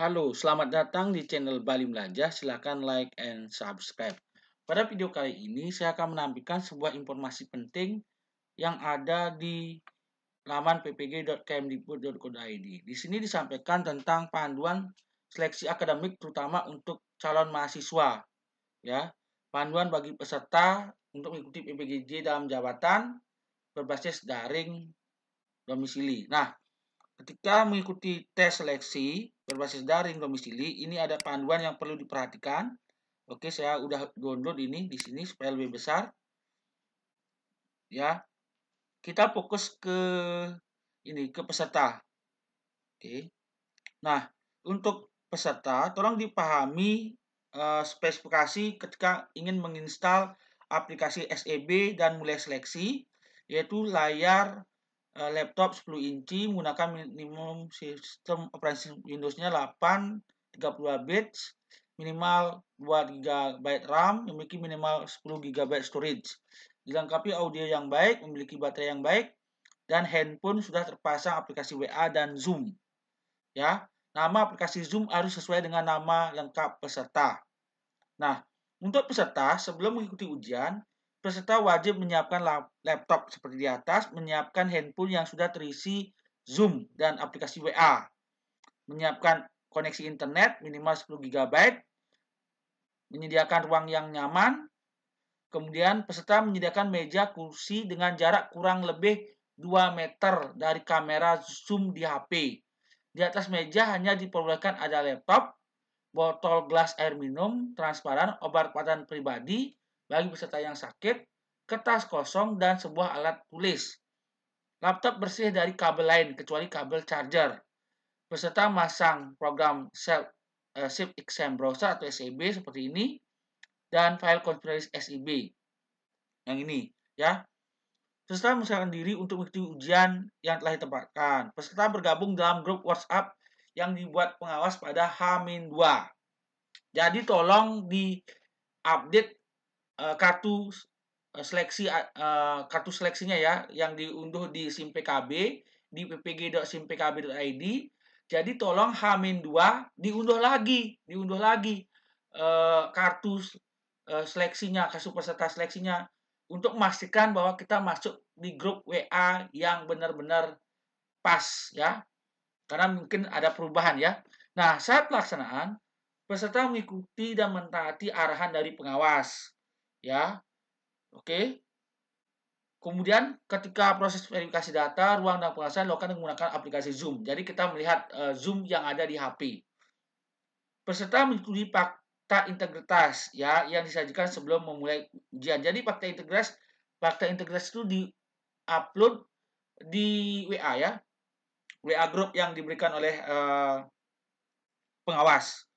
Halo, selamat datang di channel Bali Melajah. Silahkan like and subscribe. Pada video kali ini, saya akan menampilkan sebuah informasi penting yang ada di laman ppg.kemdikbud.go.id. Di sini disampaikan tentang panduan seleksi akademik terutama untuk calon mahasiswa. Ya, panduan bagi peserta untuk mengikuti PPGJ dalam jabatan berbasis daring domisili. Nah, ketika mengikuti tes seleksi, berbasis daring domisili ini ada panduan yang perlu diperhatikan oke saya udah download ini di sini supaya lebih besar ya kita fokus ke ini ke peserta oke nah untuk peserta tolong dipahami uh, spesifikasi ketika ingin menginstal aplikasi SEB dan mulai seleksi yaitu layar Eh, laptop 10 inci menggunakan minimum sistem operasi Windows-nya 8 32 bits, minimal 2 GB RAM, memiliki minimal 10 GB storage. Dilengkapi audio yang baik, memiliki baterai yang baik, dan handphone sudah terpasang aplikasi WA dan Zoom. Ya, nama aplikasi Zoom harus sesuai dengan nama lengkap peserta. Nah, untuk peserta sebelum mengikuti ujian, peserta wajib menyiapkan laptop seperti di atas, menyiapkan handphone yang sudah terisi Zoom dan aplikasi WA, menyiapkan koneksi internet minimal 10 GB, menyediakan ruang yang nyaman, kemudian peserta menyediakan meja kursi dengan jarak kurang lebih 2 meter dari kamera Zoom di HP. Di atas meja hanya diperbolehkan ada laptop, botol gelas air minum, transparan, obat obatan pribadi, bagi peserta yang sakit, kertas kosong, dan sebuah alat tulis. Laptop bersih dari kabel lain, kecuali kabel charger. Peserta masang program self, uh, eh, SIP Exam Browser atau SEB seperti ini, dan file konfigurasi SIB. E yang ini, ya. Peserta mengusahakan diri untuk mengikuti ujian yang telah ditempatkan. Peserta bergabung dalam grup WhatsApp yang dibuat pengawas pada H-2. Jadi tolong di update Eh, kartu eh, seleksi uh, kartu seleksinya ya yang diunduh di SIM PKB di ppg.simpkb.id. Jadi tolong H-2 diunduh lagi, diunduh lagi uh, kartu uh, seleksinya, kasus peserta seleksinya untuk memastikan bahwa kita masuk di grup WA yang benar-benar pas ya. Karena mungkin ada perubahan ya. Nah, saat pelaksanaan peserta mengikuti dan mentaati arahan dari pengawas ya. Oke. Kemudian ketika proses verifikasi data, ruang dan pengawasan dilakukan menggunakan aplikasi Zoom. Jadi kita melihat uh, Zoom yang ada di HP. Peserta mengikuti fakta integritas ya yang disajikan sebelum memulai ujian. Jadi fakta integritas fakta integritas itu di-upload di WA ya. WA group yang diberikan oleh uh, pengawas.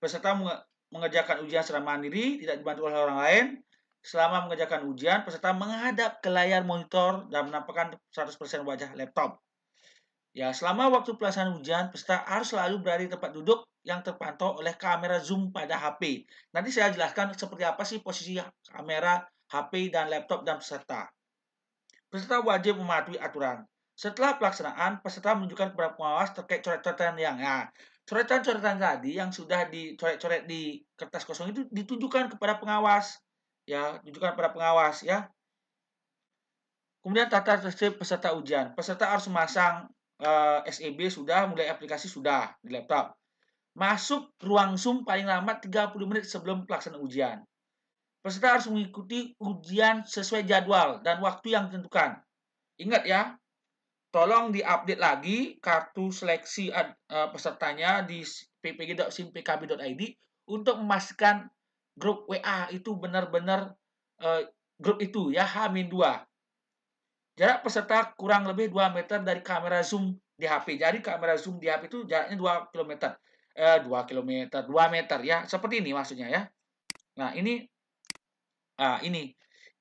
Peserta mengerjakan ujian secara mandiri, tidak dibantu oleh orang lain. Selama mengerjakan ujian, peserta menghadap ke layar monitor dan menampakkan 100% wajah laptop. Ya, selama waktu pelaksanaan ujian, peserta harus selalu berada di tempat duduk yang terpantau oleh kamera zoom pada HP. Nanti saya jelaskan seperti apa sih posisi kamera, HP, dan laptop dan peserta. Peserta wajib mematuhi aturan. Setelah pelaksanaan, peserta menunjukkan kepada pengawas terkait coret-coretan yang. Nah, coretan-coretan tadi yang sudah dicoret-coret di kertas kosong itu ditunjukkan kepada pengawas ya, tunjukkan kepada pengawas ya. Kemudian tata tertib peserta ujian. Peserta harus memasang uh, eh, SEB sudah, mulai aplikasi sudah di laptop. Masuk ruang Zoom paling lama 30 menit sebelum pelaksanaan ujian. Peserta harus mengikuti ujian sesuai jadwal dan waktu yang ditentukan. Ingat ya, tolong diupdate lagi kartu seleksi eh, pesertanya di ppg.simpkb.id untuk memastikan grup WA itu benar-benar uh, grup itu ya H-2. Jarak peserta kurang lebih 2 meter dari kamera zoom di HP. Jadi kamera zoom di HP itu jaraknya 2 km. Eh, 2 km, 2 meter ya. Seperti ini maksudnya ya. Nah, ini ah ini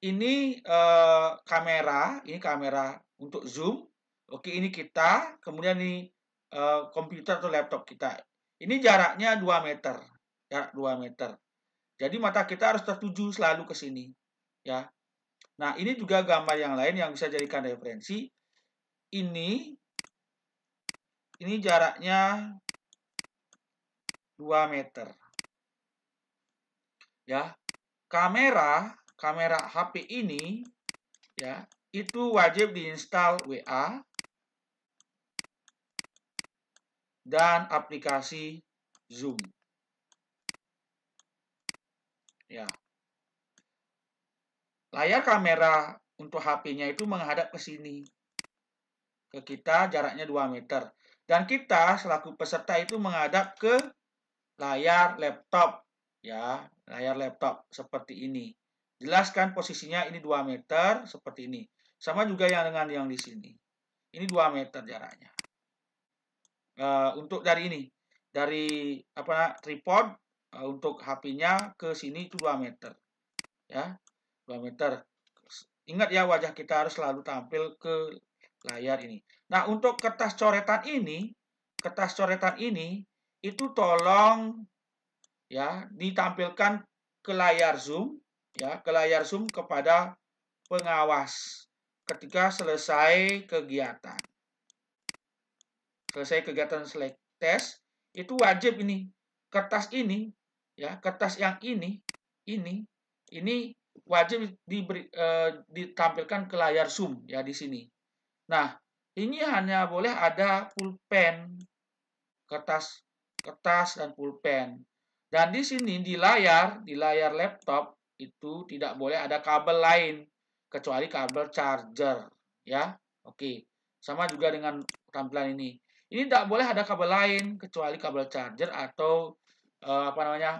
ini uh, kamera, ini kamera untuk zoom Oke, ini kita, kemudian ini uh, komputer atau laptop kita. Ini jaraknya 2 meter, jarak 2 meter. Jadi mata kita harus tertuju selalu ke sini, ya. Nah, ini juga gambar yang lain yang bisa jadikan referensi. Ini ini jaraknya 2 meter. Ya. Kamera, kamera HP ini ya, itu wajib diinstal WA dan aplikasi Zoom. Ya. Layar kamera untuk HP-nya itu menghadap ke sini. Ke kita jaraknya 2 meter. Dan kita selaku peserta itu menghadap ke layar laptop. Ya, layar laptop seperti ini. Jelaskan posisinya ini 2 meter seperti ini. Sama juga yang dengan yang di sini. Ini 2 meter jaraknya. Eh, untuk dari ini dari apa tripod uh, untuk HP-nya ke sini itu 2 meter ya 2 meter ingat ya wajah kita harus selalu tampil ke layar ini nah untuk kertas coretan ini kertas coretan ini itu tolong ya ditampilkan ke layar zoom ya ke layar zoom kepada pengawas ketika selesai kegiatan selesai kegiatan selek test itu wajib ini kertas ini ya kertas yang ini ini ini wajib diberi, e, ditampilkan ke layar zoom ya di sini. Nah ini hanya boleh ada pulpen kertas kertas dan pulpen dan di sini di layar di layar laptop itu tidak boleh ada kabel lain kecuali kabel charger ya oke sama juga dengan tampilan ini ini tidak boleh ada kabel lain kecuali kabel charger atau uh, apa namanya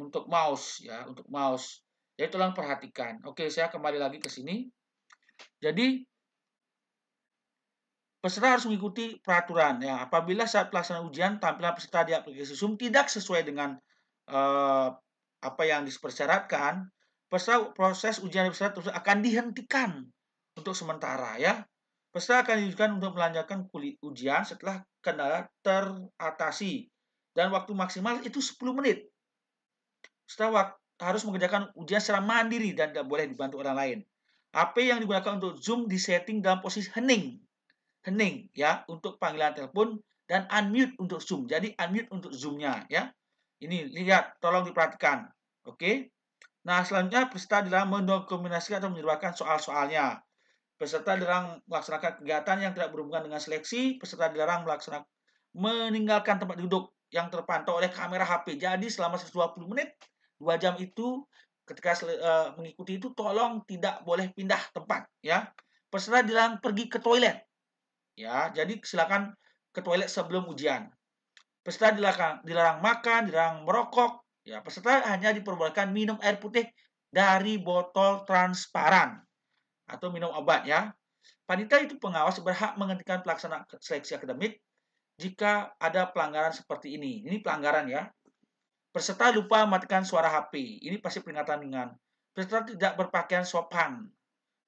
untuk mouse ya, untuk mouse. Jadi tolong perhatikan. Oke, saya kembali lagi ke sini. Jadi peserta harus mengikuti peraturan ya. Apabila saat pelaksanaan ujian tampilan peserta di aplikasi Zoom tidak sesuai dengan uh, apa yang dipersyaratkan, peserta proses ujian peserta akan dihentikan untuk sementara ya. Peserta akan diizinkan untuk melanjutkan kulit ujian setelah kendala teratasi. Dan waktu maksimal itu 10 menit. Peserta harus mengerjakan ujian secara mandiri dan tidak boleh dibantu orang lain. HP yang digunakan untuk Zoom di setting dalam posisi hening. Hening ya, untuk panggilan telepon dan unmute untuk Zoom. Jadi unmute untuk zoomnya ya. Ini lihat, tolong diperhatikan. Oke. Nah, selanjutnya peserta dalam mendokumentasikan atau menyerahkan soal-soalnya. Peserta dilarang melaksanakan kegiatan yang tidak berhubungan dengan seleksi. Peserta dilarang melaksanakan meninggalkan tempat duduk yang terpantau oleh kamera HP. Jadi selama 120 menit, 2 jam itu ketika uh, mengikuti itu tolong tidak boleh pindah tempat ya. Peserta dilarang pergi ke toilet. Ya, jadi silakan ke toilet sebelum ujian. Peserta dilarang dilarang makan, dilarang merokok. Ya, peserta hanya diperbolehkan minum air putih dari botol transparan atau minum obat ya. Panitia itu pengawas berhak menghentikan pelaksanaan seleksi akademik jika ada pelanggaran seperti ini. Ini pelanggaran ya. Peserta lupa matikan suara HP. Ini pasti peringatan dengan Peserta tidak berpakaian sopan.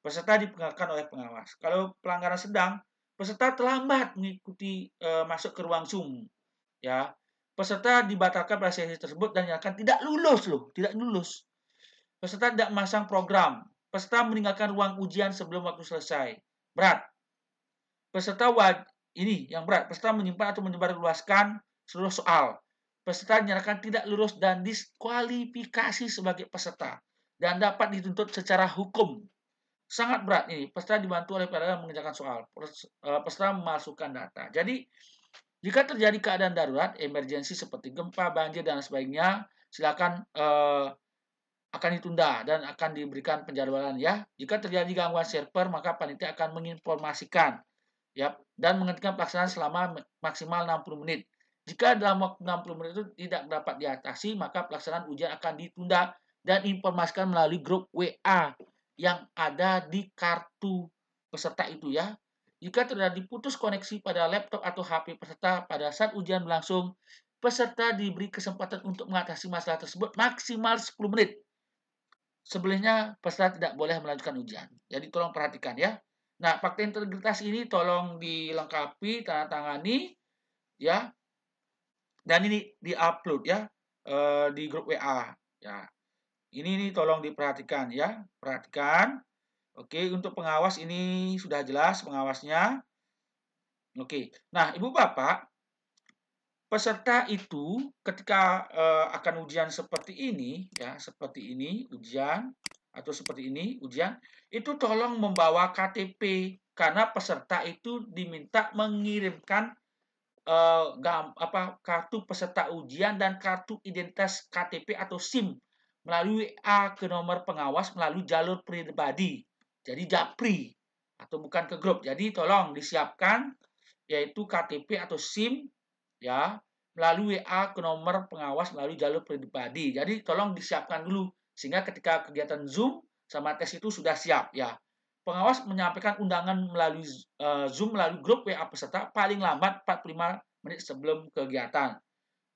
Peserta dipengaruhkan oleh pengawas. Kalau pelanggaran sedang, peserta terlambat mengikuti e, masuk ke ruang Zoom. Ya. Peserta dibatalkan pada sesi tersebut dan akan tidak lulus loh, tidak lulus. Peserta tidak memasang program peserta meninggalkan ruang ujian sebelum waktu selesai. Berat. Peserta wad, ini yang berat. Peserta menyimpan atau menyebarluaskan seluruh soal. Peserta dinyatakan tidak lurus dan diskualifikasi sebagai peserta dan dapat dituntut secara hukum. Sangat berat ini. Peserta dibantu oleh pedagang mengerjakan soal. E, peserta memasukkan data. Jadi jika terjadi keadaan darurat, emergensi seperti gempa, banjir dan sebagainya, silakan eh, akan ditunda dan akan diberikan penjadwalan ya. Jika terjadi gangguan server, maka panitia akan menginformasikan ya dan menghentikan pelaksanaan selama maksimal 60 menit. Jika dalam waktu 60 menit itu tidak dapat diatasi, maka pelaksanaan ujian akan ditunda dan informasikan melalui grup WA yang ada di kartu peserta itu ya. Jika terjadi putus koneksi pada laptop atau HP peserta pada saat ujian berlangsung, peserta diberi kesempatan untuk mengatasi masalah tersebut maksimal 10 menit. Sebelumnya peserta tidak boleh melanjutkan ujian. Jadi tolong perhatikan ya. Nah, fakta integritas ini tolong dilengkapi, tanda tangani, ya. Dan ini di-upload ya e, di grup WA, ya. Ini ini tolong diperhatikan ya, perhatikan. Oke, untuk pengawas ini sudah jelas pengawasnya. Oke, nah ibu bapak peserta itu ketika uh, akan ujian seperti ini ya seperti ini ujian atau seperti ini ujian itu tolong membawa KTP karena peserta itu diminta mengirimkan uh, gam, apa kartu peserta ujian dan kartu identitas KTP atau SIM melalui A ke nomor pengawas melalui jalur pribadi jadi japri atau bukan ke grup jadi tolong disiapkan yaitu KTP atau SIM ya melalui WA ke nomor pengawas melalui jalur pribadi. Jadi tolong disiapkan dulu sehingga ketika kegiatan Zoom sama tes itu sudah siap ya. Pengawas menyampaikan undangan melalui uh, Zoom melalui grup WA peserta paling lambat 45 menit sebelum kegiatan.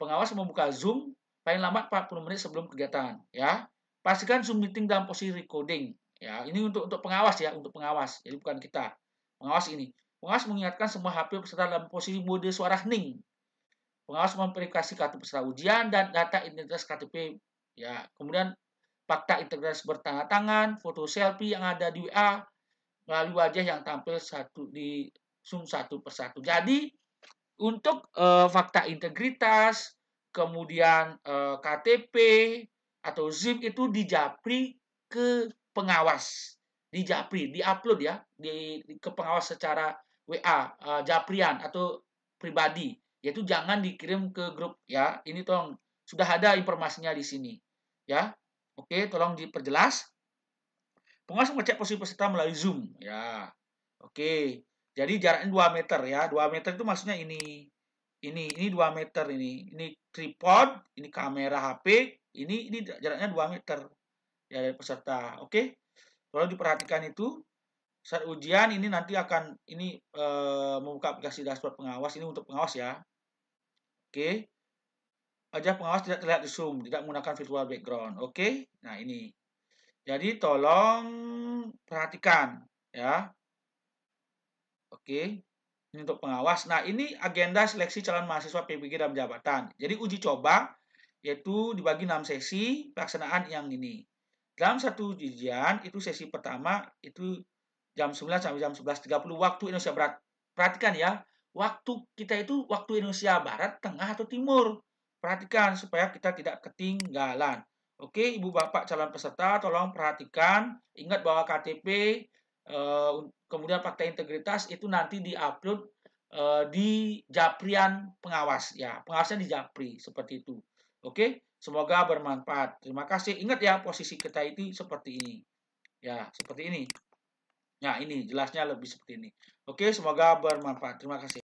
Pengawas membuka Zoom paling lambat 40 menit sebelum kegiatan ya. Pastikan Zoom meeting dalam posisi recording ya. Ini untuk untuk pengawas ya, untuk pengawas. Jadi bukan kita. Pengawas ini. Pengawas mengingatkan semua HP peserta dalam posisi mode suara hening pengawas memverifikasi kartu peserta ujian dan data identitas KTP. Ya, kemudian fakta integritas bertanda tangan, foto selfie yang ada di WA melalui wajah yang tampil satu di Zoom satu persatu. Jadi untuk e, fakta integritas, kemudian e, eh, KTP atau ZIP itu dijapri ke pengawas, dijapri, diupload ya, di, di ke pengawas secara WA, uh, eh, japrian atau pribadi yaitu jangan dikirim ke grup ya. Ini tolong sudah ada informasinya di sini. Ya. Oke, tolong diperjelas. Pengawas mengecek posisi peserta melalui Zoom ya. Oke. Jadi jaraknya 2 meter ya. 2 meter itu maksudnya ini ini ini 2 meter ini. Ini tripod, ini kamera HP, ini ini jaraknya 2 meter ya dari peserta. Oke. Tolong diperhatikan itu saat ujian ini nanti akan ini e, membuka aplikasi dashboard pengawas ini untuk pengawas ya Oke. Wajah pengawas tidak terlihat di Zoom, tidak menggunakan virtual background. Oke. Nah, ini. Jadi tolong perhatikan ya. Oke. Ini untuk pengawas. Nah, ini agenda seleksi calon mahasiswa PPG dan jabatan. Jadi uji coba yaitu dibagi 6 sesi pelaksanaan yang ini. Dalam satu ujian itu sesi pertama itu jam 9 sampai jam 11.30 waktu Indonesia Barat. Perhatikan ya, waktu kita itu waktu Indonesia Barat, Tengah atau Timur. Perhatikan supaya kita tidak ketinggalan. Oke, Ibu Bapak calon peserta tolong perhatikan, ingat bahwa KTP eh, kemudian fakta integritas itu nanti diupload upload eh, di Japrian pengawas ya, pengawasnya di Japri seperti itu. Oke, semoga bermanfaat. Terima kasih. Ingat ya posisi kita itu seperti ini. Ya, seperti ini. Ya, ini jelasnya lebih seperti ini. Oke, semoga bermanfaat. Terima kasih.